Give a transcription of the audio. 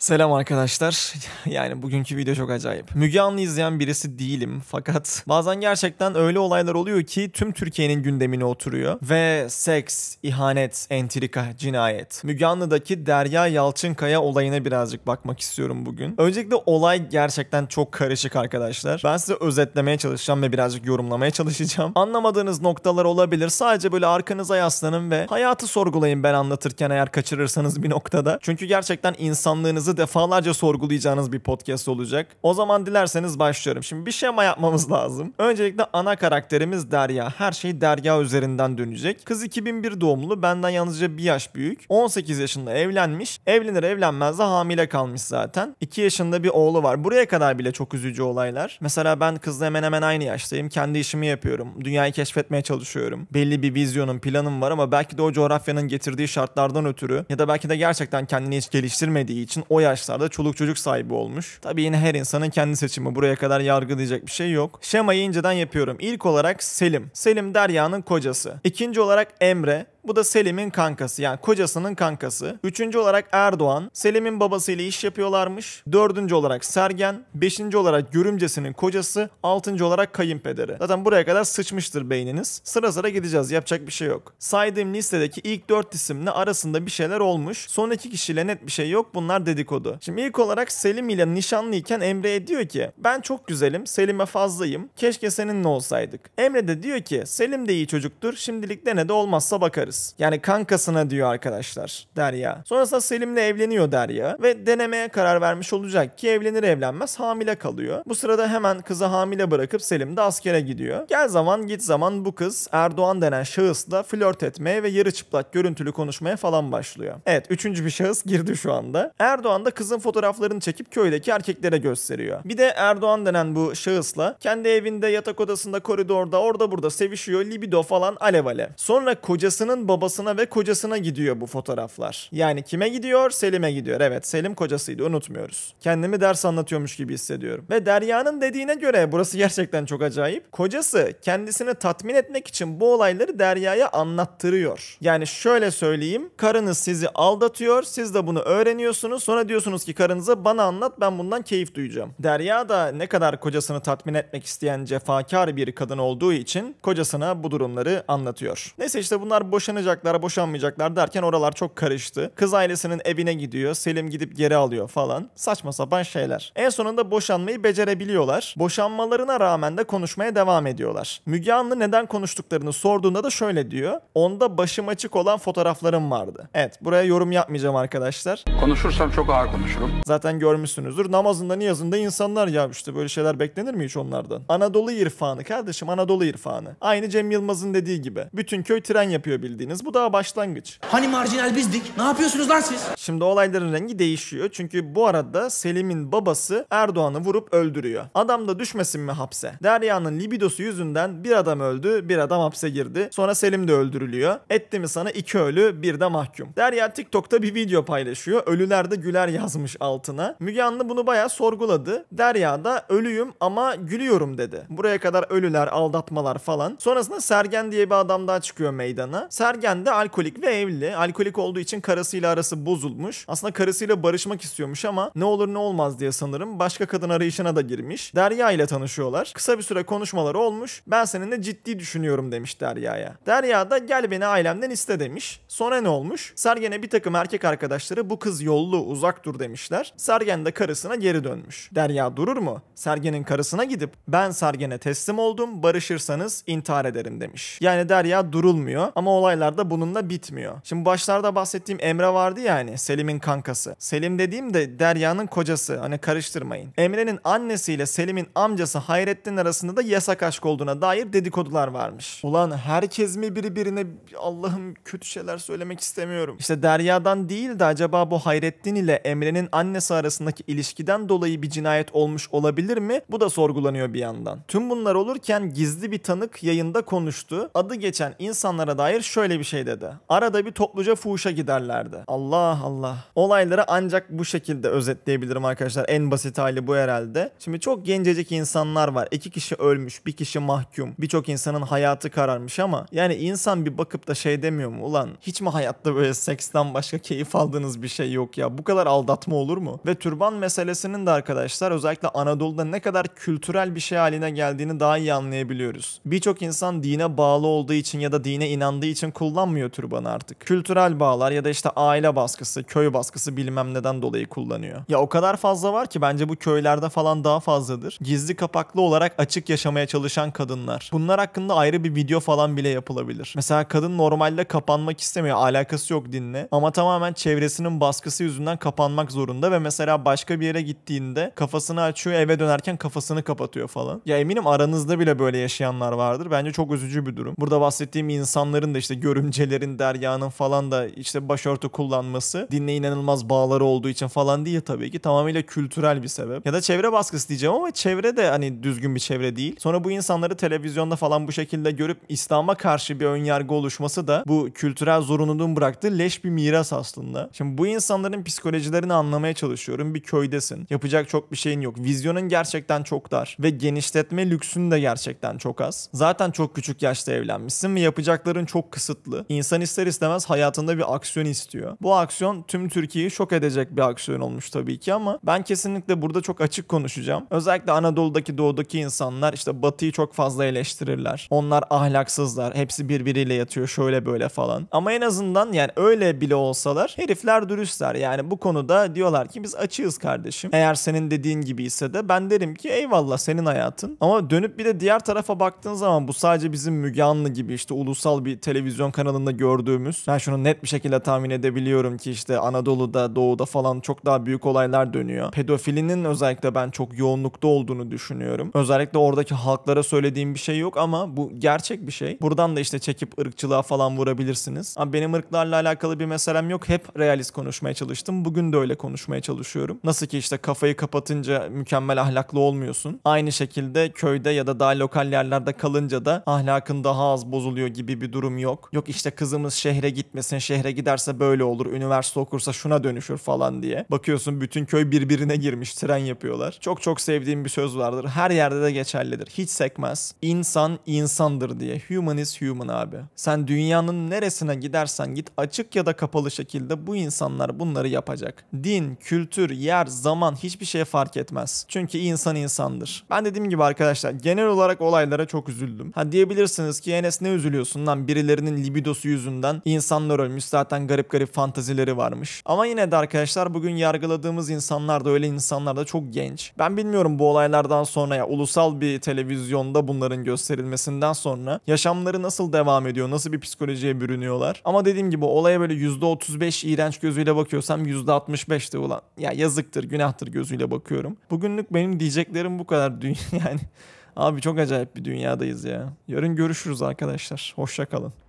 Selam arkadaşlar. Yani bugünkü video çok acayip. Müge Anlı izleyen birisi değilim fakat bazen gerçekten öyle olaylar oluyor ki tüm Türkiye'nin gündemine oturuyor. Ve seks, ihanet, entrika, cinayet. Müge Anlı'daki Derya Yalçınkaya olayına birazcık bakmak istiyorum bugün. Öncelikle olay gerçekten çok karışık arkadaşlar. Ben size özetlemeye çalışacağım ve birazcık yorumlamaya çalışacağım. Anlamadığınız noktalar olabilir. Sadece böyle arkanıza yaslanın ve hayatı sorgulayın ben anlatırken eğer kaçırırsanız bir noktada. Çünkü gerçekten insanlığınızı yaptığınızı defalarca sorgulayacağınız bir podcast olacak. O zaman dilerseniz başlıyorum. Şimdi bir şema yapmamız lazım. Öncelikle ana karakterimiz Derya. Her şey Derya üzerinden dönecek. Kız 2001 doğumlu. Benden yalnızca bir yaş büyük. 18 yaşında evlenmiş. Evlenir evlenmez de hamile kalmış zaten. 2 yaşında bir oğlu var. Buraya kadar bile çok üzücü olaylar. Mesela ben kızla hemen hemen aynı yaştayım. Kendi işimi yapıyorum. Dünyayı keşfetmeye çalışıyorum. Belli bir vizyonum, planım var ama belki de o coğrafyanın getirdiği şartlardan ötürü ya da belki de gerçekten kendini hiç geliştirmediği için o yaşlarda çoluk çocuk sahibi olmuş. Tabii yine her insanın kendi seçimi. Buraya kadar yargılayacak bir şey yok. Şemayı inceden yapıyorum. İlk olarak Selim. Selim Derya'nın kocası. İkinci olarak Emre. Bu da Selim'in kankası yani kocasının kankası. Üçüncü olarak Erdoğan. Selim'in babasıyla iş yapıyorlarmış. Dördüncü olarak Sergen. Beşinci olarak Görümcesinin kocası. Altıncı olarak kayınpederi. Zaten buraya kadar sıçmıştır beyniniz. Sıra sıra gideceğiz yapacak bir şey yok. Saydığım listedeki ilk dört isimle arasında bir şeyler olmuş. Son iki kişiyle net bir şey yok. Bunlar dedikodu. Şimdi ilk olarak Selim ile nişanlıyken Emre'ye diyor ki ben çok güzelim Selim'e fazlayım. Keşke seninle olsaydık. Emre de diyor ki Selim de iyi çocuktur. Şimdilik de ne de olmazsa bakarız bakarız. Yani kankasına diyor arkadaşlar Derya. Sonrasında Selim'le evleniyor Derya ve denemeye karar vermiş olacak ki evlenir evlenmez hamile kalıyor. Bu sırada hemen kızı hamile bırakıp Selim de askere gidiyor. Gel zaman git zaman bu kız Erdoğan denen şahısla flört etmeye ve yarı çıplak görüntülü konuşmaya falan başlıyor. Evet üçüncü bir şahıs girdi şu anda. Erdoğan da kızın fotoğraflarını çekip köydeki erkeklere gösteriyor. Bir de Erdoğan denen bu şahısla kendi evinde yatak odasında koridorda orada burada sevişiyor libido falan alev alev. Sonra kocasının Selim'in babasına ve kocasına gidiyor bu fotoğraflar. Yani kime gidiyor? Selim'e gidiyor. Evet Selim kocasıydı unutmuyoruz. Kendimi ders anlatıyormuş gibi hissediyorum. Ve Derya'nın dediğine göre burası gerçekten çok acayip. Kocası kendisini tatmin etmek için bu olayları Derya'ya anlattırıyor. Yani şöyle söyleyeyim. Karınız sizi aldatıyor. Siz de bunu öğreniyorsunuz. Sonra diyorsunuz ki karınıza bana anlat ben bundan keyif duyacağım. Derya da ne kadar kocasını tatmin etmek isteyen cefakar bir kadın olduğu için kocasına bu durumları anlatıyor. Neyse işte bunlar boşa boşanacaklar, boşanmayacaklar derken oralar çok karıştı. Kız ailesinin evine gidiyor, Selim gidip geri alıyor falan. Saçma sapan şeyler. En sonunda boşanmayı becerebiliyorlar. Boşanmalarına rağmen de konuşmaya devam ediyorlar. Müge Anlı neden konuştuklarını sorduğunda da şöyle diyor. Onda başım açık olan fotoğraflarım vardı. Evet, buraya yorum yapmayacağım arkadaşlar. Konuşursam çok ağır konuşurum. Zaten görmüşsünüzdür. Namazında niyazında insanlar ya işte böyle şeyler beklenir mi hiç onlardan? Anadolu irfanı kardeşim Anadolu irfanı. Aynı Cem Yılmaz'ın dediği gibi. Bütün köy tren yapıyor bildiğin bildiğiniz. Bu daha başlangıç. Hani marjinal bizdik? Ne yapıyorsunuz lan siz? Şimdi olayların rengi değişiyor. Çünkü bu arada Selim'in babası Erdoğan'ı vurup öldürüyor. Adam da düşmesin mi hapse? Derya'nın libidosu yüzünden bir adam öldü, bir adam hapse girdi. Sonra Selim de öldürülüyor. Etti mi sana iki ölü, bir de mahkum. Derya TikTok'ta bir video paylaşıyor. Ölülerde güler yazmış altına. Müge Anlı bunu bayağı sorguladı. Derya da ölüyüm ama gülüyorum dedi. Buraya kadar ölüler, aldatmalar falan. Sonrasında Sergen diye bir adam daha çıkıyor meydana. Sergen Sergen de alkolik ve evli. Alkolik olduğu için karısıyla arası bozulmuş. Aslında karısıyla barışmak istiyormuş ama ne olur ne olmaz diye sanırım başka kadın arayışına da girmiş. Derya ile tanışıyorlar. Kısa bir süre konuşmaları olmuş. Ben seninle ciddi düşünüyorum demiş Derya'ya. Derya da gel beni ailemden iste demiş. Sonra ne olmuş? Sergen'e bir takım erkek arkadaşları bu kız yollu uzak dur demişler. Sergen de karısına geri dönmüş. Derya durur mu? Sergen'in karısına gidip ben Sergen'e teslim oldum barışırsanız intihar ederim demiş. Yani Derya durulmuyor ama olaylar olaylar da bununla bitmiyor. Şimdi başlarda bahsettiğim Emre vardı ya hani Selim'in kankası. Selim dediğim de Derya'nın kocası hani karıştırmayın. Emre'nin annesiyle Selim'in amcası Hayrettin arasında da yasak aşk olduğuna dair dedikodular varmış. Ulan herkes mi birbirine Allah'ım kötü şeyler söylemek istemiyorum. İşte Derya'dan değil de acaba bu Hayrettin ile Emre'nin annesi arasındaki ilişkiden dolayı bir cinayet olmuş olabilir mi? Bu da sorgulanıyor bir yandan. Tüm bunlar olurken gizli bir tanık yayında konuştu. Adı geçen insanlara dair şöyle şöyle bir şey dedi. Arada bir topluca fuşa giderlerdi. Allah Allah. Olayları ancak bu şekilde özetleyebilirim arkadaşlar. En basit hali bu herhalde. Şimdi çok gencecik insanlar var. İki kişi ölmüş, bir kişi mahkum. Birçok insanın hayatı kararmış ama yani insan bir bakıp da şey demiyor mu? Ulan hiç mi hayatta böyle seksten başka keyif aldığınız bir şey yok ya? Bu kadar aldatma olur mu? Ve türban meselesinin de arkadaşlar özellikle Anadolu'da ne kadar kültürel bir şey haline geldiğini daha iyi anlayabiliyoruz. Birçok insan dine bağlı olduğu için ya da dine inandığı için kullanmıyor türbanı artık. Kültürel bağlar ya da işte aile baskısı, köy baskısı bilmem neden dolayı kullanıyor. Ya o kadar fazla var ki bence bu köylerde falan daha fazladır. Gizli kapaklı olarak açık yaşamaya çalışan kadınlar. Bunlar hakkında ayrı bir video falan bile yapılabilir. Mesela kadın normalde kapanmak istemiyor. Alakası yok dinle. Ama tamamen çevresinin baskısı yüzünden kapanmak zorunda ve mesela başka bir yere gittiğinde kafasını açıyor eve dönerken kafasını kapatıyor falan. Ya eminim aranızda bile böyle yaşayanlar vardır. Bence çok üzücü bir durum. Burada bahsettiğim insanların da işte gö- görümcelerin Derya'nın falan da işte başörtü kullanması dinle inanılmaz bağları olduğu için falan değil tabii ki. Tamamıyla kültürel bir sebep. Ya da çevre baskısı diyeceğim ama çevre de hani düzgün bir çevre değil. Sonra bu insanları televizyonda falan bu şekilde görüp İslam'a karşı bir önyargı oluşması da bu kültürel zorunluluğun bıraktığı leş bir miras aslında. Şimdi bu insanların psikolojilerini anlamaya çalışıyorum. Bir köydesin. Yapacak çok bir şeyin yok. Vizyonun gerçekten çok dar ve genişletme lüksün de gerçekten çok az. Zaten çok küçük yaşta evlenmişsin ve yapacakların çok kısa kısıtlı. İnsan ister istemez hayatında bir aksiyon istiyor. Bu aksiyon tüm Türkiye'yi şok edecek bir aksiyon olmuş tabii ki ama ben kesinlikle burada çok açık konuşacağım. Özellikle Anadolu'daki doğudaki insanlar işte Batı'yı çok fazla eleştirirler. Onlar ahlaksızlar. Hepsi birbiriyle yatıyor şöyle böyle falan. Ama en azından yani öyle bile olsalar herifler dürüstler. Yani bu konuda diyorlar ki biz açığız kardeşim. Eğer senin dediğin gibi ise de ben derim ki eyvallah senin hayatın. Ama dönüp bir de diğer tarafa baktığın zaman bu sadece bizim Müge Anlı gibi işte ulusal bir televizyon televizyon kanalında gördüğümüz ben şunu net bir şekilde tahmin edebiliyorum ki işte Anadolu'da doğuda falan çok daha büyük olaylar dönüyor. Pedofilinin özellikle ben çok yoğunlukta olduğunu düşünüyorum. Özellikle oradaki halklara söylediğim bir şey yok ama bu gerçek bir şey. Buradan da işte çekip ırkçılığa falan vurabilirsiniz. Ama benim ırklarla alakalı bir meselem yok. Hep realist konuşmaya çalıştım. Bugün de öyle konuşmaya çalışıyorum. Nasıl ki işte kafayı kapatınca mükemmel ahlaklı olmuyorsun. Aynı şekilde köyde ya da daha lokal yerlerde kalınca da ahlakın daha az bozuluyor gibi bir durum yok. Yok işte kızımız şehre gitmesin, şehre giderse böyle olur, üniversite okursa şuna dönüşür falan diye. Bakıyorsun bütün köy birbirine girmiş, tren yapıyorlar. Çok çok sevdiğim bir söz vardır. Her yerde de geçerlidir. Hiç sekmez. İnsan insandır diye. Human is human abi. Sen dünyanın neresine gidersen git açık ya da kapalı şekilde bu insanlar bunları yapacak. Din, kültür, yer, zaman hiçbir şey fark etmez. Çünkü insan insandır. Ben dediğim gibi arkadaşlar genel olarak olaylara çok üzüldüm. Ha diyebilirsiniz ki Enes ne üzülüyorsun lan birilerinin libidosu yüzünden insanlar ölmüş. Zaten garip garip fantazileri varmış. Ama yine de arkadaşlar bugün yargıladığımız insanlar da öyle insanlar da çok genç. Ben bilmiyorum bu olaylardan sonra ya ulusal bir televizyonda bunların gösterilmesinden sonra yaşamları nasıl devam ediyor? Nasıl bir psikolojiye bürünüyorlar? Ama dediğim gibi olaya böyle %35 iğrenç gözüyle bakıyorsam %65 de ulan ya yazıktır günahtır gözüyle bakıyorum. Bugünlük benim diyeceklerim bu kadar yani. Abi çok acayip bir dünyadayız ya. Yarın görüşürüz arkadaşlar. Hoşça kalın.